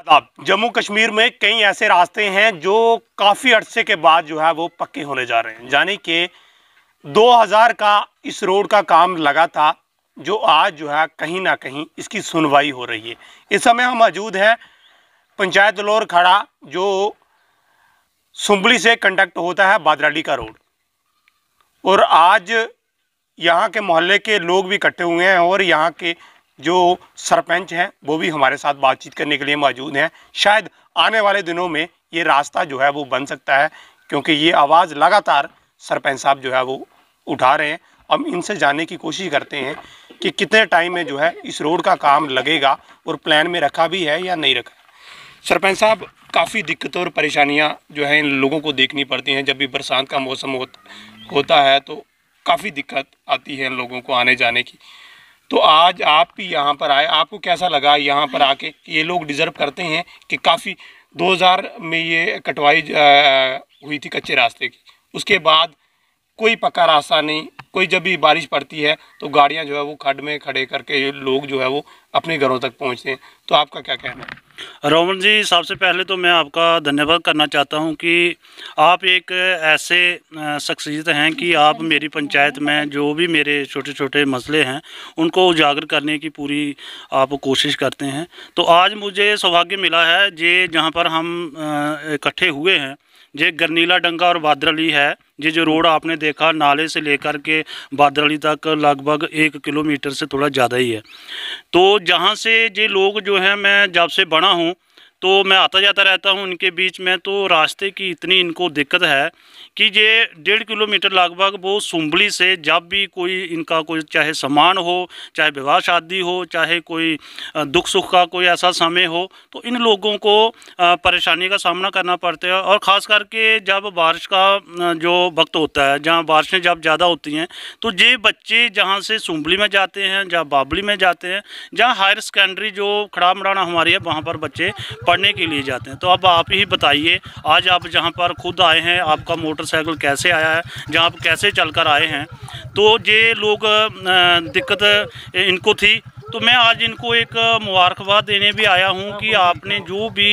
आदाब जम्मू कश्मीर में कई ऐसे रास्ते हैं जो काफ़ी अरसे के बाद जो है वो पक्के होने जा रहे हैं यानी कि 2000 का इस रोड का काम लगा था जो आज जो है कहीं ना कहीं इसकी सुनवाई हो रही है इस समय हम मौजूद हैं पंचायत लोर खड़ा जो सुम्बली से कंडक्ट होता है बादराडी का रोड और आज यहाँ के मोहल्ले के लोग भी इकट्ठे हुए हैं और यहाँ के जो सरपंच हैं वो भी हमारे साथ बातचीत करने के लिए मौजूद हैं शायद आने वाले दिनों में ये रास्ता जो है वो बन सकता है क्योंकि ये आवाज़ लगातार सरपंच साहब जो है वो उठा रहे हैं हम इनसे जानने की कोशिश करते हैं कि कितने टाइम में जो है इस रोड का काम लगेगा और प्लान में रखा भी है या नहीं रखा सरपंच साहब काफ़ी दिक्कतों और परेशानियाँ जो है इन लोगों को देखनी पड़ती हैं जब भी बरसात का मौसम होता है तो काफ़ी दिक्कत आती है इन लोगों को आने जाने की तो आज आप भी यहाँ पर आए आपको कैसा लगा यहाँ पर आके ये लोग डिज़र्व करते हैं कि काफ़ी 2000 में ये कटवाई हुई थी कच्चे रास्ते की उसके बाद कोई पक्का रास्ता नहीं कोई जब भी बारिश पड़ती है तो गाड़ियाँ जो है वो खड में खड़े करके लोग जो है वो अपने घरों तक पहुँचते हैं तो आपका क्या कहना है रोमन जी सबसे पहले तो मैं आपका धन्यवाद करना चाहता हूं कि आप एक ऐसे शख्सियत हैं कि आप मेरी पंचायत में जो भी मेरे छोटे छोटे मसले हैं उनको उजागर करने की पूरी आप कोशिश करते हैं तो आज मुझे सौभाग्य मिला है जे जहां पर हम इकट्ठे हुए हैं ये गरनीला डंगा और भाद्रली है ये जो रोड आपने देखा नाले से लेकर के भाद्रली तक लगभग एक किलोमीटर से थोड़ा ज़्यादा ही है तो जहाँ से ये लोग जो है मैं जब से बना हूँ तो मैं आता जाता रहता हूँ उनके बीच में तो रास्ते की इतनी इनको दिक्कत है कि ये डेढ़ किलोमीटर लगभग वो सुम्बली से जब भी कोई इनका कोई चाहे सामान हो चाहे विवाह शादी हो चाहे कोई दुख सुख का कोई ऐसा समय हो तो इन लोगों को परेशानी का सामना करना पड़ता है और ख़ास करके जब बारिश का जो वक्त होता है जहाँ बारिशें जब ज़्यादा होती हैं तो ये बच्चे जहाँ से सुम्बली में जाते हैं जहाँ बाबली में जाते हैं जहाँ हायर सेकेंडरी जो खड़ा मराना हमारी है वहाँ पर बच्चे पढ़ने के लिए जाते हैं तो अब आप ही बताइए आज आप जहाँ पर खुद आए हैं आपका मोटरसाइकिल कैसे आया है जहाँ आप कैसे चल कर आए हैं तो ये लोग दिक्कत इनको थी तो मैं आज इनको एक मुबारकबाद देने भी आया हूं कि आपने जो भी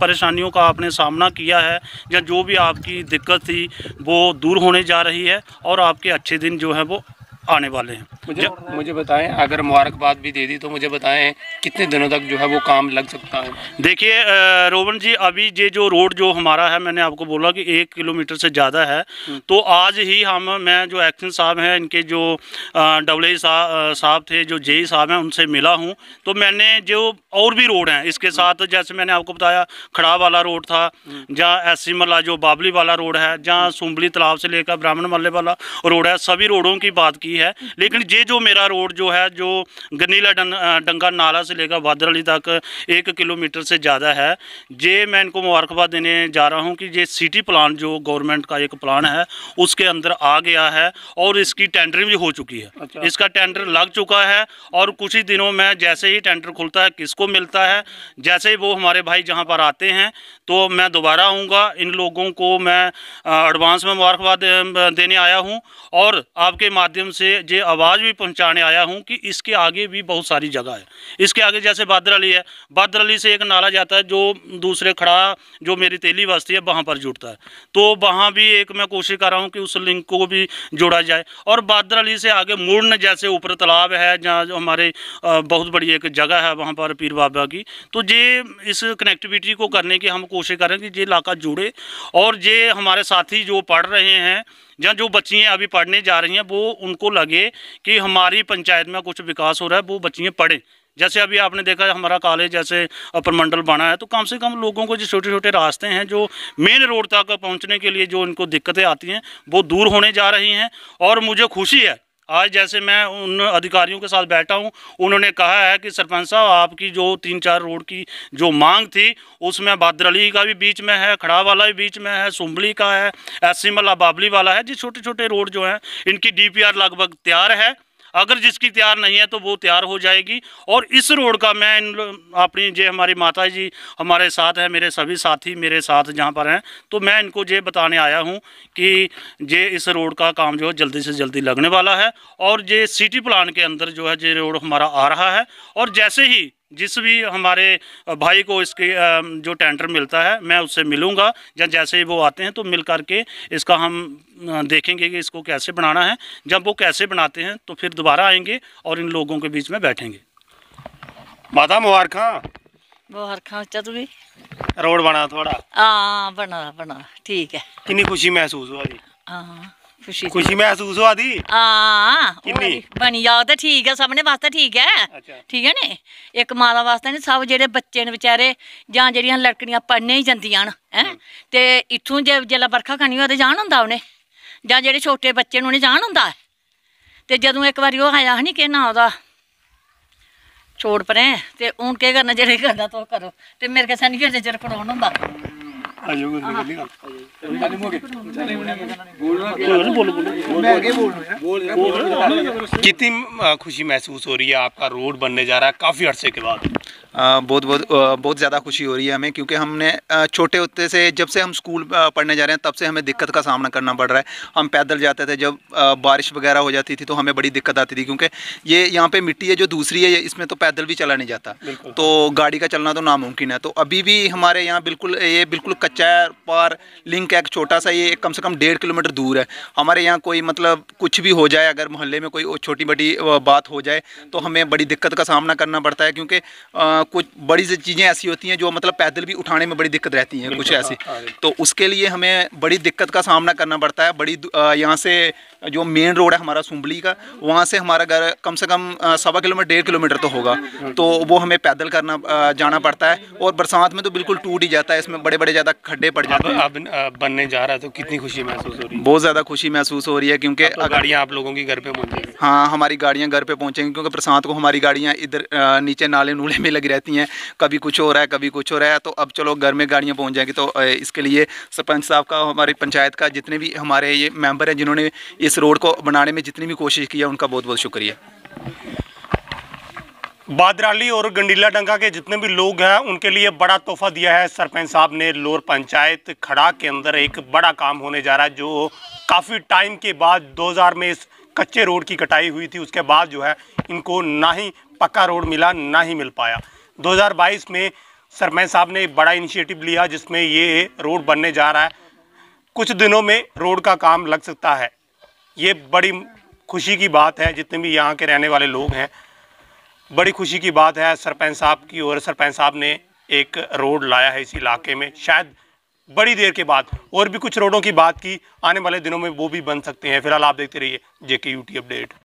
परेशानियों का आपने सामना किया है या जो भी आपकी दिक्कत थी वो दूर होने जा रही है और आपके अच्छे दिन जो है वो आने वाले हैं मुझे मुझे बताएं अगर मुबारकबाद भी दे दी तो मुझे बताएं कितने दिनों तक जो है वो काम लग सकता है देखिए रोहन जी अभी ये जो रोड जो हमारा है मैंने आपको बोला कि एक किलोमीटर से ज़्यादा है हम्म। तो आज ही हम मैं जो एक्शन साहब हैं इनके जो डबल साहब थे जो जे साहब हैं उनसे मिला हूँ तो मैंने जो और भी रोड हैं इसके हम्म। साथ जैसे मैंने आपको बताया खड़ा वाला रोड था हम्म। जहाँ एस मल्ला जो बाबली वाला रोड है जहाँ सुम्बली तालाब से लेकर ब्राह्मण मल्ले वाला रोड है सभी रोडों की बात की है लेकिन ये जो मेरा रोड जो है जो गनीला डंगा नाला से लेकर वादरली तक एक किलोमीटर से ज़्यादा है ये मैं इनको मुबारकबाद देने जा रहा हूँ कि ये सिटी प्लान जो गवर्नमेंट का एक प्लान है उसके अंदर आ गया है और इसकी टेंडरिंग भी हो चुकी है अच्छा। इसका टेंडर लग चुका है और कुछ ही दिनों में जैसे ही टेंडर खुलता है किसको मिलता है जैसे ही वो हमारे भाई जहाँ पर आते हैं तो मैं दोबारा आऊँगा इन लोगों को मैं एडवांस में मुबारकबाद देने आया हूँ और आपके माध्यम से ये आवाज़ भी पहुंचाने आया हूं कि इसके आगे भी बहुत सारी जगह है इसके आगे जैसे बादर अली है बादर अली से एक नाला जाता है जो दूसरे खड़ा जो मेरी तेली बस्ती है वहाँ पर जुड़ता है तो वहाँ भी एक मैं कोशिश कर रहा हूँ कि उस लिंक को भी जोड़ा जाए और बादर अली से आगे मुड़न जैसे ऊपर तालाब है जहाँ हमारे बहुत बड़ी एक जगह है वहाँ पर पीर बाबा की तो ये इस कनेक्टिविटी को करने की हम कोशिश करें कि ये इलाका जुड़े और ये हमारे साथी जो पढ़ रहे हैं या जो बच्चियाँ अभी पढ़ने जा रही हैं वो उनको लगे कि हमारी पंचायत में कुछ विकास हो रहा है वो बच्चियाँ पढ़ें जैसे अभी आपने देखा हमारा कॉलेज जैसे अपर मंडल बना है तो कम से कम लोगों को जो छोटे छोटे रास्ते हैं जो मेन रोड तक पहुंचने के लिए जो इनको दिक्कतें आती हैं वो दूर होने जा रही हैं और मुझे खुशी है आज जैसे मैं उन अधिकारियों के साथ बैठा हूं उन्होंने कहा है कि सरपंच साहब आपकी जो तीन चार रोड की जो मांग थी उसमें भाद्रली का भी बीच में है खड़ा वाला भी बीच में है सुम्बली का है एस बाबली वाला है जी छोटे छोटे रोड जो हैं इनकी डी लगभग तैयार है अगर जिसकी तैयार नहीं है तो वो तैयार हो जाएगी और इस रोड का मैं इन अपनी जे हमारी माता जी हमारे साथ हैं मेरे सभी साथी मेरे साथ जहाँ पर हैं तो मैं इनको ये बताने आया हूँ कि ये इस रोड का काम जो है जल्दी से जल्दी लगने वाला है और ये सिटी प्लान के अंदर जो है ये रोड हमारा आ रहा है और जैसे ही जिस भी हमारे भाई को इसके जो टेंडर मिलता है मैं उससे मिलूंगा या जैसे ही वो आते हैं तो मिल करके इसका हम देखेंगे कि इसको कैसे बनाना है जब वो कैसे बनाते हैं तो फिर दोबारा आएंगे और इन लोगों के बीच में बैठेंगे माता मुबारखा मुबारखा चतुरी रोड बना थोड़ा आ, हाँ, बना बना ठीक है कितनी खुशी महसूस हो हाँ ਖੁਸ਼ੀ ਖੁਸ਼ੀ ਮਹਿਸੂਸ ਹੋਆ ਦੀ ਹਾਂ ਕਿੰਨੀ? ਬਣੀ ਯਾਦ ਤੇ ਠੀਕ ਹੈ ਸਭ ਨੇ ਵਾਸਤੇ ਠੀਕ ਹੈ ਅੱਛਾ। ਠੀਕ ਹੈ ਨੇ ਇੱਕ ਮਾਲਾ ਵਾਸਤੇ ਨੇ ਸਭ ਜਿਹੜੇ ਬੱਚੇ ਨੇ ਵਿਚਾਰੇ ਜਾਂ ਜਿਹੜੀਆਂ ਲੜਕੀਆਂ ਪੜ੍ਹਨੇ ਹੀ ਜਾਂਦੀਆਂ ਹਨ ਹੈ ਤੇ ਇੱਥੋਂ ਜੇ ਜਲਾ ਵਰਖਾ ਕਰਨੀ ਹੋਵੇ ਤੇ ਜਾਣ ਹੁੰਦਾ ਉਹਨੇ ਜਾਂ ਜਿਹੜੇ ਛੋਟੇ ਬੱਚੇ ਨੂੰ ਨਹੀਂ ਜਾਣ ਹੁੰਦਾ ਤੇ ਜਦੋਂ ਇੱਕ ਵਾਰੀ ਉਹ ਆਇਆ ਨਹੀਂ ਕਿ ਨਾ ਉਹਦਾ ਛੋੜ ਪਰੇ ਤੇ ਉਹਨ ਕੀ ਕਰਨਾ ਜਿਹੜੇ ਕਰਦਾ ਤੋ ਕਰੋ ਤੇ ਮੇਰੇ ਕੇ ਸਾਨੂੰ ਜਿਹੜੇ ਜਰ ਖੜਾਉਣ ਹੁੰਦਾ आयोग कितनी खुशी महसूस हो रही है आपका रोड बनने जा रहा है काफी अरसे के बाद बहुत बहुत बहुत ज़्यादा खुशी हो रही है हमें क्योंकि हमने छोटे होते से जब से हम स्कूल पढ़ने जा रहे हैं तब से हमें दिक्कत का सामना करना पड़ रहा है हम पैदल जाते थे जब बारिश वगैरह हो जाती थी तो हमें बड़ी दिक्कत आती थी क्योंकि ये यहाँ पे मिट्टी है जो दूसरी है इसमें तो पैदल भी चला नहीं जाता तो गाड़ी का चलना तो नामुमकिन है तो अभी भी हमारे यहाँ बिल्कुल ये बिल्कुल कच्चा है पार लिंक है एक छोटा सा ये कम से कम डेढ़ किलोमीटर दूर है हमारे यहाँ कोई मतलब कुछ भी हो जाए अगर मोहल्ले में कोई छोटी बड़ी बात हो जाए तो हमें बड़ी दिक्कत का सामना करना पड़ता है क्योंकि कुछ बड़ी सी चीज़ें ऐसी होती हैं जो मतलब पैदल भी उठाने में बड़ी दिक्कत रहती हैं कुछ ऐसी हाँ, हाँ, तो उसके लिए हमें बड़ी दिक्कत का सामना करना पड़ता है बड़ी यहाँ से जो मेन रोड है हमारा सुम्बली का वहाँ से हमारा घर कम से कम सवा किलोमीटर डेढ़ किलोमीटर तो होगा हाँ, तो वो हमें पैदल करना जाना पड़ता है और बरसात में तो बिल्कुल टूट ही जाता है इसमें बड़े बड़े ज़्यादा खड्डे पड़ जाते हैं अब बनने जा रहा है तो कितनी खुशी महसूस हो रही है बहुत ज़्यादा खुशी महसूस हो रही है क्योंकि तो गाड़ियाँ आप लोगों की घर पर पहुँचेंगी हाँ हमारी गाड़ियाँ घर पर पहुँचेंगी क्योंकि बरसात को हमारी गाड़ियाँ इधर नीचे नाले नूले में लगी लगी रहती हैं कभी कुछ हो रहा है कभी कुछ हो रहा है तो अब चलो घर में गाड़ियाँ पहुँच जाएंगी तो इसके लिए सरपंच साहब का हमारी पंचायत का जितने भी हमारे ये मेम्बर हैं जिन्होंने इस रोड को बनाने में जितनी भी कोशिश की है उनका बहुत बहुत शुक्रिया बादराली और गंडीला डंगा के जितने भी लोग हैं उनके लिए बड़ा तोहफा दिया है सरपंच साहब ने लोअर पंचायत खड़ा के अंदर एक बड़ा काम होने जा रहा है जो काफ़ी टाइम के बाद 2000 में इस कच्चे रोड की कटाई हुई थी उसके बाद जो है इनको ना ही पक्का रोड मिला ना ही मिल पाया 2022 में सरपंच साहब ने एक बड़ा इनिशिएटिव लिया जिसमें ये रोड बनने जा रहा है कुछ दिनों में रोड का काम लग सकता है ये बड़ी खुशी की बात है जितने भी यहाँ के रहने वाले लोग हैं बड़ी खुशी की बात है सरपंच साहब की और सरपंच साहब ने एक रोड लाया है इस इलाके में शायद बड़ी देर के बाद और भी कुछ रोडों की बात की आने वाले दिनों में वो भी बन सकते हैं फिलहाल आप देखते रहिए जेके यूटी अपडेट